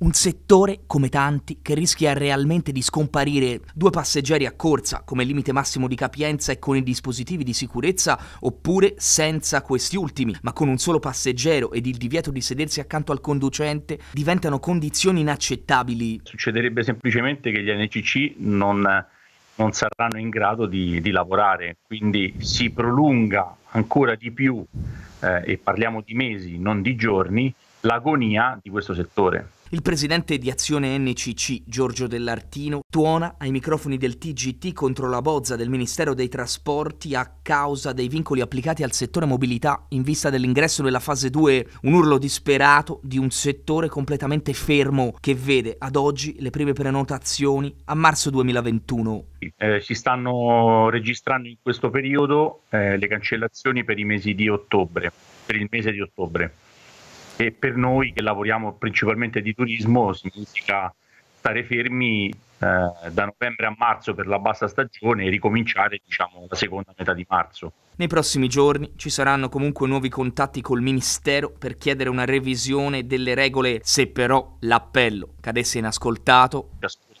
Un settore come tanti che rischia realmente di scomparire due passeggeri a corsa come limite massimo di capienza e con i dispositivi di sicurezza oppure senza questi ultimi, ma con un solo passeggero ed il divieto di sedersi accanto al conducente diventano condizioni inaccettabili. Succederebbe semplicemente che gli NCC non, non saranno in grado di, di lavorare, quindi si prolunga ancora di più eh, e parliamo di mesi, non di giorni l'agonia di questo settore. Il presidente di Azione NCC, Giorgio Dell'Artino, tuona ai microfoni del TGT contro la bozza del Ministero dei Trasporti a causa dei vincoli applicati al settore mobilità in vista dell'ingresso nella fase 2, un urlo disperato di un settore completamente fermo che vede ad oggi le prime prenotazioni a marzo 2021. Eh, si stanno registrando in questo periodo eh, le cancellazioni per i mesi di ottobre, per il mese di ottobre e per noi che lavoriamo principalmente di turismo significa stare fermi eh, da novembre a marzo per la bassa stagione e ricominciare diciamo la seconda metà di marzo. Nei prossimi giorni ci saranno comunque nuovi contatti col Ministero per chiedere una revisione delle regole se però l'appello cadesse inascoltato.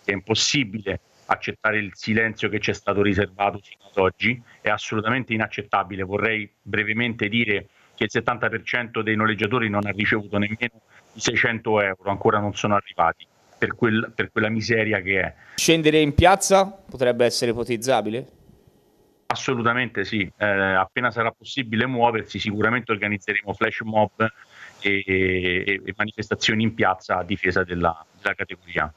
È impossibile accettare il silenzio che ci è stato riservato fino ad oggi, è assolutamente inaccettabile. Vorrei brevemente dire che il 70% dei noleggiatori non ha ricevuto nemmeno i 600 euro, ancora non sono arrivati per, quel, per quella miseria che è. Scendere in piazza potrebbe essere ipotizzabile? Assolutamente sì, eh, appena sarà possibile muoversi sicuramente organizzeremo flash mob e, e, e manifestazioni in piazza a difesa della, della categoria.